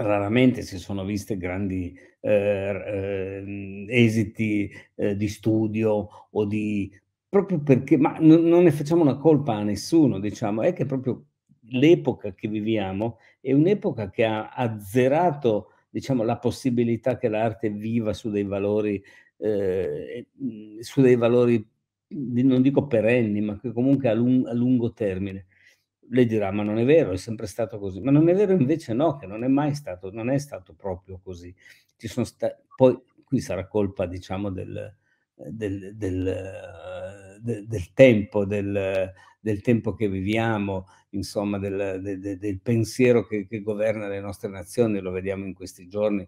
raramente si sono viste grandi eh, eh esiti eh, di studio o di proprio perché ma n- non ne facciamo una colpa a nessuno diciamo è che proprio l'epoca che viviamo è un'epoca che ha azzerato diciamo la possibilità che l'arte viva su dei valori eh, su dei valori non dico perenni ma che comunque a, lung- a lungo termine lei dirà ma non è vero, è sempre stato così, ma non è vero invece no, che non è mai stato, non è stato proprio così. Sta- poi qui sarà colpa diciamo del, del, del, del tempo, del, tempo che viviamo, insomma del, pensiero che, che, governa le nostre nazioni, lo vediamo in questi giorni,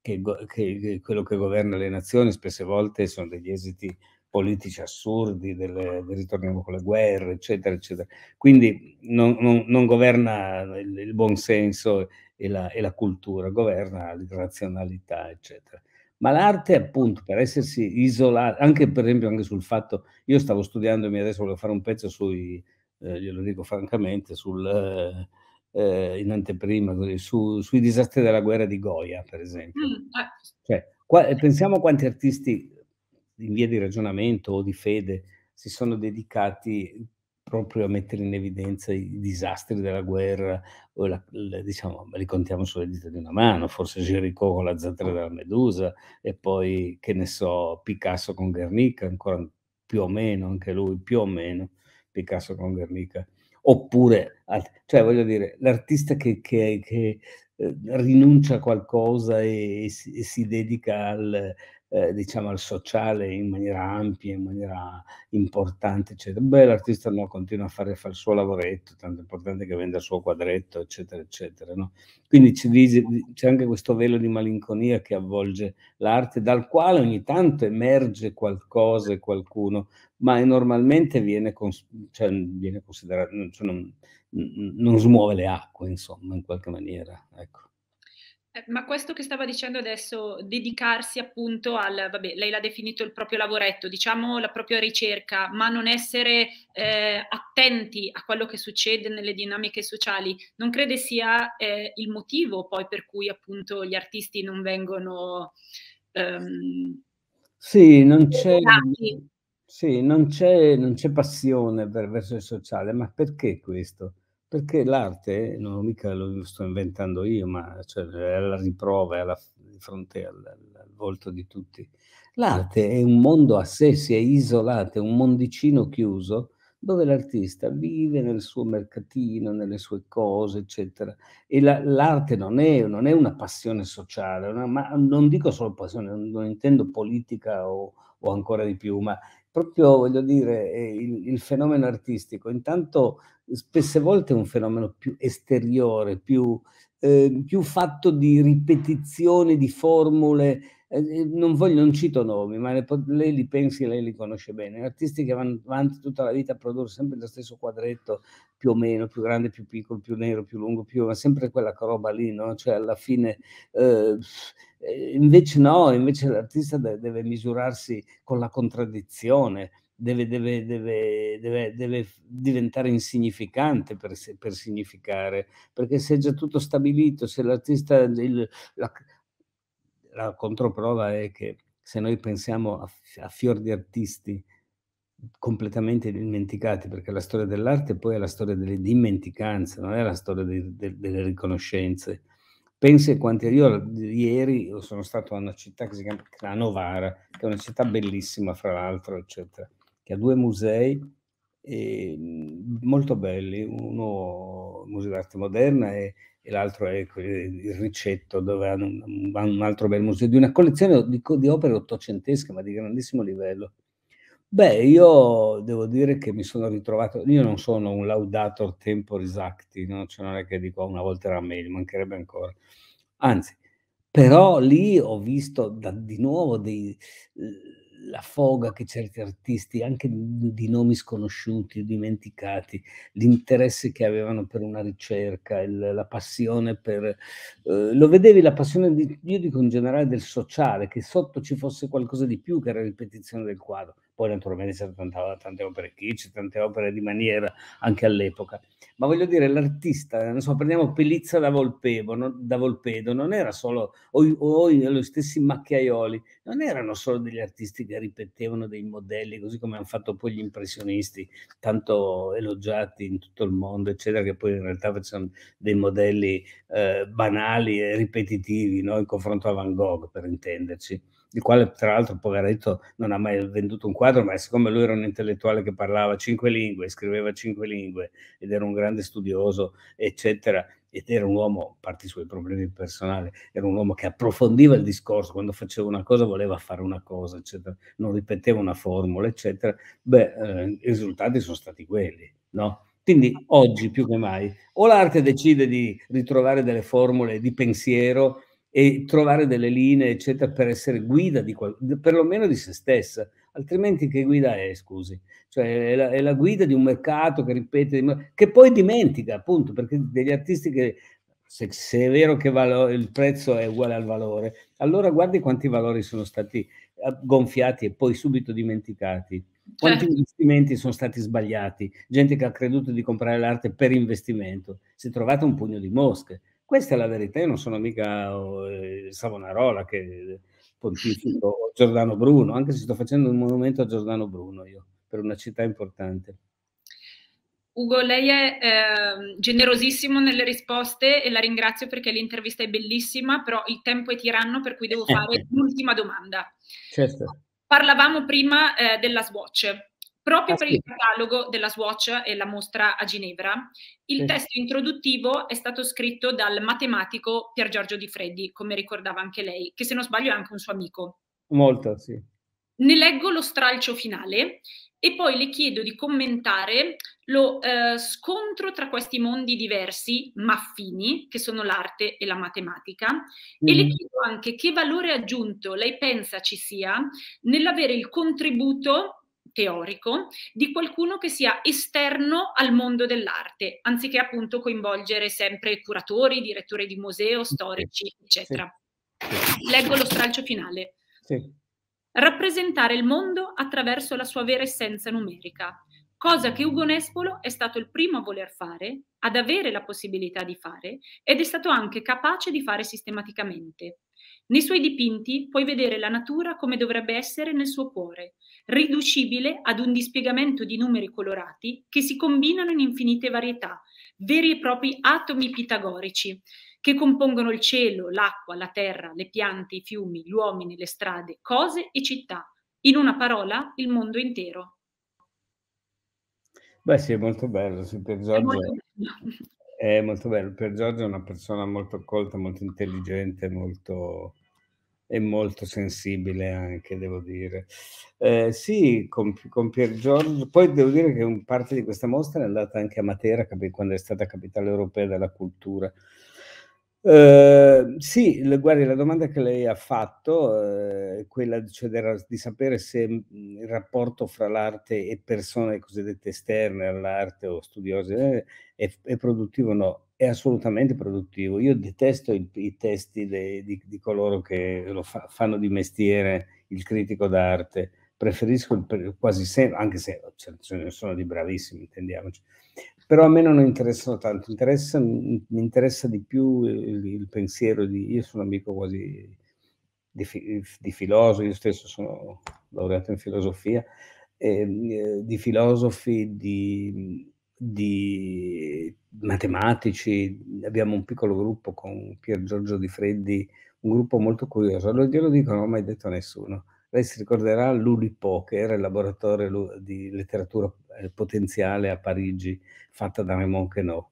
che, che, che quello che governa le nazioni spesse volte sono degli esiti politici assurdi, delle, ritorniamo con le guerre, eccetera, eccetera. Quindi non, non, non governa il, il buonsenso e la, e la cultura, governa l'irrazionalità, eccetera. Ma l'arte, appunto, per essersi isolata, anche per esempio anche sul fatto, io stavo studiandomi adesso, volevo fare un pezzo sui, eh, glielo dico francamente, sul, eh, eh in anteprima, su, sui disastri della guerra di Goya, per esempio. Mm, eh. Cioè, qua, pensiamo quanti artisti in via di ragionamento o di fede si sono dedicati proprio a mettere in evidenza i disastri della guerra, la, la, diciamo, li contiamo sulle dita di una mano, forse Jericho con la zattera della Medusa e poi, che ne so, Picasso con Guernica, ancora più o meno, anche lui più o meno, Picasso con Guernica. Oppure, cioè voglio dire, l'artista che, che, che eh, rinuncia a qualcosa e, e, si, e si dedica al, eh, diciamo, al sociale in maniera ampia, in maniera importante, eccetera. Beh, l'artista no, continua a fare, fa il suo lavoretto, tanto è importante che venda il suo quadretto, eccetera, eccetera. No? Quindi c'è anche questo velo di malinconia che avvolge l'arte, dal quale ogni tanto emerge qualcosa e qualcuno, ma normalmente viene, cons- cioè, viene considerato, cioè non, non smuove le acque, insomma, in qualche maniera. Ecco. Eh, ma questo che stava dicendo adesso, dedicarsi appunto al, vabbè, lei l'ha definito il proprio lavoretto, diciamo la propria ricerca, ma non essere eh, attenti a quello che succede nelle dinamiche sociali, non crede sia eh, il motivo poi per cui appunto gli artisti non vengono... Ehm, sì, non c'è, sì, non c'è, non c'è passione per, verso il sociale, ma perché questo? perché l'arte, non mica lo sto inventando io, ma cioè è la riprova, è alla, di fronte al, al, volto di tutti. L'arte è un mondo a sé, si è isolato, è un mondicino chiuso dove l'artista vive nel suo mercatino, nelle sue cose, eccetera. E la, l'arte non è, non è, una passione sociale, una, ma non dico solo passione, non, non intendo politica o, o ancora di più, ma proprio, voglio dire, eh, il, il, fenomeno artistico, intanto spesse volte è un fenomeno più esteriore, più, eh, più fatto di ripetizione di formule, eh, eh, non, voglio, non cito nomi, ma le, lei li pensi, e lei li conosce bene. Artisti che vanno avanti tutta la vita a produrre sempre lo stesso quadretto, più o meno, più grande, più piccolo, più nero, più lungo, più, ma sempre quella roba lì, no? Cioè alla fine... Eh, eh invece no, invece l'artista deve misurarsi con la contraddizione, Deve, deve, deve, deve, diventare insignificante per, per, significare, perché se è già tutto stabilito, se l'artista, il, la, la controprova è che se noi pensiamo a, a fior di artisti completamente dimenticati, perché la storia dell'arte poi è la storia delle dimenticanze, non è la storia di, de, delle riconoscenze. Pensi a quanti io ieri sono stato a una città che si chiama Novara, che è una città bellissima, fra l'altro, eccetera, che ha due musei eh, molto belli, uno museo d'arte moderna e e l'altro è il ricetto dove hanno un, un altro bel museo, di una collezione di, di opere ottocentesche ma di grandissimo livello. Beh, io devo dire che mi sono ritrovato, io non sono un laudator temporis acti, no? cioè non è che dico ah, una volta era meglio, mancherebbe ancora. Anzi, però lì ho visto da, di nuovo dei, la foga che certi artisti, anche di, nomi sconosciuti, dimenticati, l'interesse che avevano per una ricerca, il, la passione per... Eh, lo vedevi la passione, di, io dico in generale, del sociale, che sotto ci fosse qualcosa di più che la ripetizione del quadro poi naturalmente c'erano tante, tante opere kitsch, tante opere di maniera anche all'epoca, ma voglio dire l'artista, non so, prendiamo Pelizza da, Volpevo, no? da Volpedo, non era solo, o, o gli stessi macchiaioli, non erano solo degli artisti che ripetevano dei modelli, così come hanno fatto poi gli impressionisti, tanto elogiati in tutto il mondo, eccetera, che poi in realtà facevano dei modelli eh, banali e ripetitivi no? in confronto a Van Gogh, per intenderci il quale tra l'altro poveretto non ha mai venduto un quadro, ma siccome lui era un intellettuale che parlava cinque lingue, scriveva cinque lingue ed era un grande studioso, eccetera, ed era un uomo, a parte i suoi problemi personali, era un uomo che approfondiva il discorso, quando faceva una cosa voleva fare una cosa, eccetera, non ripeteva una formula, eccetera, beh, eh, i risultati sono stati quelli, no? Quindi oggi più che mai o l'arte decide di ritrovare delle formule di pensiero e trovare delle linee, eccetera, per essere guida di qual- perlomeno di se stessa. Altrimenti che guida è, scusi? Cioè è la, è la guida di un mercato che ripete, che poi dimentica, appunto, perché degli artisti che se, se, è vero che valo, il prezzo è uguale al valore, allora guardi quanti valori sono stati eh, gonfiati e poi subito dimenticati. Quanti certo. investimenti sono stati sbagliati? Gente che ha creduto di comprare l'arte per investimento. Si è trovata un pugno di mosche. Questa è la verità, io non sono mica eh, Savonarola che eh, pontifico Giordano Bruno, anche se sto facendo un monumento a Giordano Bruno io, per una città importante. Ugo, lei è eh, generosissimo nelle risposte e la ringrazio perché l'intervista è bellissima, però il tempo è tiranno per cui devo eh, fare l'ultima domanda. Certo. Parlavamo prima eh, della Swatch. Proprio ah, per sì. il catalogo della Swatch e la mostra a Ginevra, il sì. testo introduttivo è stato scritto dal matematico Pier Giorgio Di Freddi, come ricordava anche lei, che se non sbaglio è anche un suo amico. Molto, sì. Ne leggo lo stralcio finale e poi le chiedo di commentare lo eh, scontro tra questi mondi diversi, ma fini, che sono l'arte e la matematica, mm. e le mm. chiedo anche che valore aggiunto lei pensa ci sia nell'avere il contributo teorico di qualcuno che sia esterno al mondo dell'arte, anziché appunto coinvolgere sempre curatori, direttori di museo, storici, eccetera. Sì. Leggo lo stralcio finale. Sì. Rappresentare il mondo attraverso la sua vera essenza numerica, cosa che Ugo Nespolo è stato il primo a voler fare, ad avere la possibilità di fare ed è stato anche capace di fare sistematicamente. Nei suoi dipinti puoi vedere la natura come dovrebbe essere nel suo cuore, riducibile ad un dispiegamento di numeri colorati che si combinano in infinite varietà, veri e propri atomi pitagorici, che compongono il cielo, l'acqua, la terra, le piante, i fiumi, gli uomini, le strade, cose e città. In una parola, il mondo intero. Beh sì, è molto bello, Super Giorgio. È molto bello. Per Giorgio è una persona molto colta, molto intelligente, molto, e molto sensibile anche, devo dire. Eh, sì, con, con Pier Giorgio. Poi devo dire che parte di questa mostra è andata anche a Matera, quando è stata capitale europea della cultura. Ehm, sì, le, guardi, la domanda che lei ha fatto ehm, è eh, quella cioè, della, di sapere se mh, mhmm, il rapporto fra l'arte e persone cosiddette esterne all'arte o studiosi eh, è, è, produttivo o no, è assolutamente produttivo. Io detesto il, i testi de, di, di, coloro che lo fa, fanno di mestiere il critico d'arte, preferisco quasi sempre, anche se cioè, ce ne sono di bravissimi, intendiamoci, però a me non interessano tanto, interessa, mi interessa di più il, il, pensiero di... Io sono amico quasi di, di filosofi, io stesso sono laureato in filosofia, eh, di filosofi, di, di, matematici, abbiamo un piccolo gruppo con Pier Giorgio Di Freddi, un gruppo molto curioso, allora glielo dico, non ho mai detto a nessuno lei si ricorderà l'Ulipo, che era il laboratorio di letteratura eh, potenziale a Parigi, fatta da Raymond Queneau.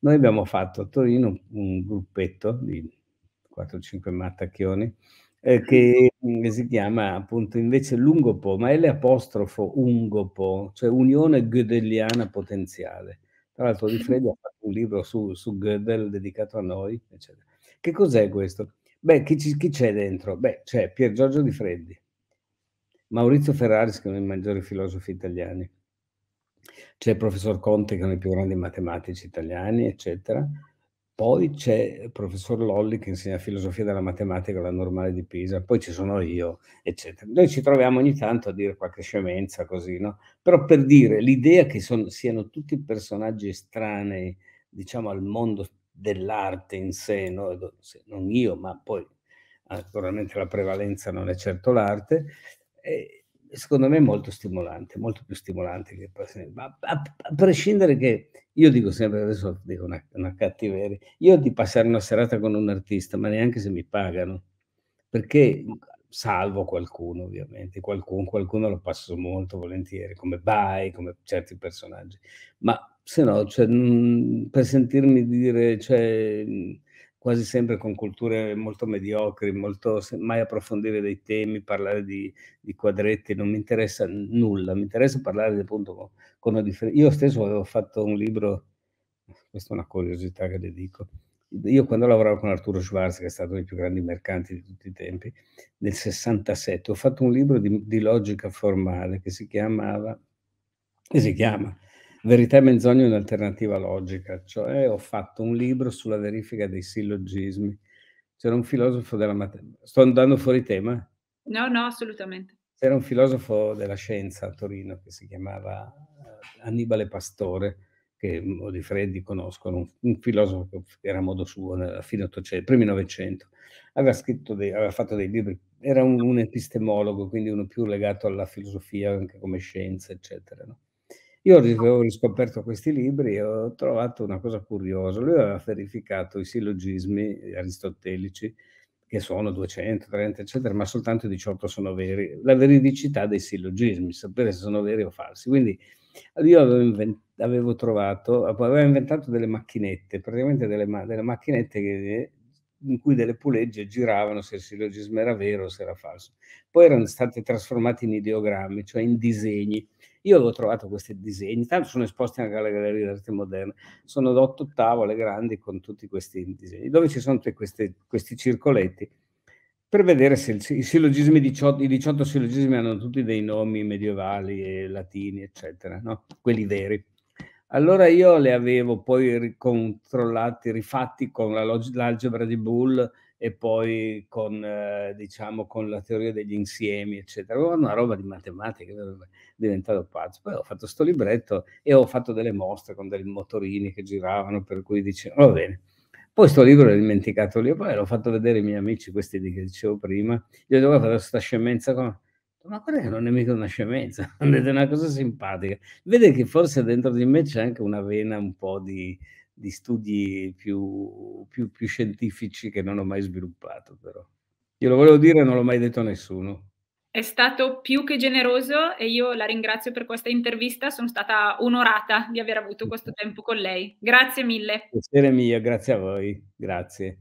Noi abbiamo fatto a Torino un gruppetto di 4-5 mattacchioni eh, che mm. si chiama appunto invece lungopo, ma è l'apostrofo ungopo, cioè unione gödeliana potenziale. Tra l'altro Di Freddi ha fatto un libro su, su Gödel dedicato a noi, eccetera. Che cos'è questo? Beh, chi, chi c'è dentro? Beh, c'è Pier Giorgio Di Freddi, Maurizio Ferrari, che è uno dei maggiori filosofi italiani, c'è il professor Conte, che è uno dei più grandi matematici italiani, eccetera. Poi c'è il professor Lolli che insegna filosofia della matematica alla normale di Pisa, poi ci sono io, eccetera. Noi ci troviamo ogni tanto a dire qualche scemenza così, no? Però per dire l'idea che sono, siano tutti personaggi estranei, diciamo, al mondo dell'arte in sé, no? non io, ma poi naturalmente la prevalenza non è certo l'arte, eh, secondo me è molto stimolante, molto più stimolante che ma a, a prescindere che io dico sempre adesso dico una, una cattiveria, io di passare una serata con un artista, ma neanche se mi pagano, perché salvo qualcuno ovviamente, qualcuno, qualcuno lo passo molto volentieri, come Bai, come certi personaggi, ma se no, cioè, mh, mm, per sentirmi dire, cioè, mh, mm, quasi sempre con culture molto mediocri, molto, mai approfondire dei temi, parlare di, di, quadretti, non mi interessa nulla, mi interessa parlare appunto con, con una differenza. Io stesso avevo fatto un libro, questa è una curiosità che le dico, io quando lavoravo con Arturo Schwarz, che è stato uno dei più grandi mercanti di tutti i tempi, nel 67, ho fatto un libro di, di logica formale che si chiamava, che si chiama Verità e menzogna è un'alternativa logica, cioè ho fatto un libro sulla verifica dei sillogismi. C'era un filosofo della matematica. Sto andando fuori tema? No, no, assolutamente. C'era un filosofo della scienza a Torino che si chiamava eh, Annibale Pastore, che molti Freddi conoscono, un, un, filosofo che era a modo suo nella fine 800, primi Novecento. Aveva, scritto dei, aveva fatto dei libri, era un, un, epistemologo, quindi uno più legato alla filosofia anche come scienza, eccetera. No? Io avevo riscoperto questi libri e ho trovato una cosa curiosa. Lui aveva verificato i sillogismi aristotelici, che sono 200, 30, eccetera, ma soltanto 18 sono veri. La veridicità dei sillogismi, sapere se sono veri o falsi. Quindi io avevo, invent- avevo trovato, avevo inventato delle macchinette, praticamente delle, ma- delle macchinette che, in cui delle pulegge giravano se il sillogismo era vero o se era falso. Poi erano state trasformate in ideogrammi, cioè in disegni io avevo trovato questi disegni, tanto sono esposti anche alla Galleria d'Arte Moderna, sono otto tavole grandi con tutti questi disegni, dove ci sono tutti questi, questi circoletti per vedere se i, sillogismi 18, i 18 silogismi hanno tutti dei nomi medievali e latini, eccetera, no? quelli veri. Allora io le avevo poi ricontrollati, rifatti con la log- l'algebra di Boole e poi con, eh, diciamo, con la teoria degli insiemi, eccetera. Una roba di matematica, diventato pazzo. Poi ho fatto sto libretto e ho fatto delle mostre con dei motorini che giravano, per cui dicevo, va bene. Poi sto libro l'ho dimenticato lì, poi l'ho fatto vedere ai miei amici, questi che dicevo prima, gli ho detto, guarda, questa scemenza con... Ma quella che non è mica una scemenza, è una cosa simpatica. Vede che forse dentro di me c'è anche una vena un po' di, di studi più, più, più, scientifici che non ho mai sviluppato, però. Io lo volevo dire, e non l'ho mai detto a nessuno. È stato più che generoso e io la ringrazio per questa intervista. Sono stata onorata di aver avuto questo tempo con lei. Grazie mille. Piacere mio, grazie a voi. Grazie.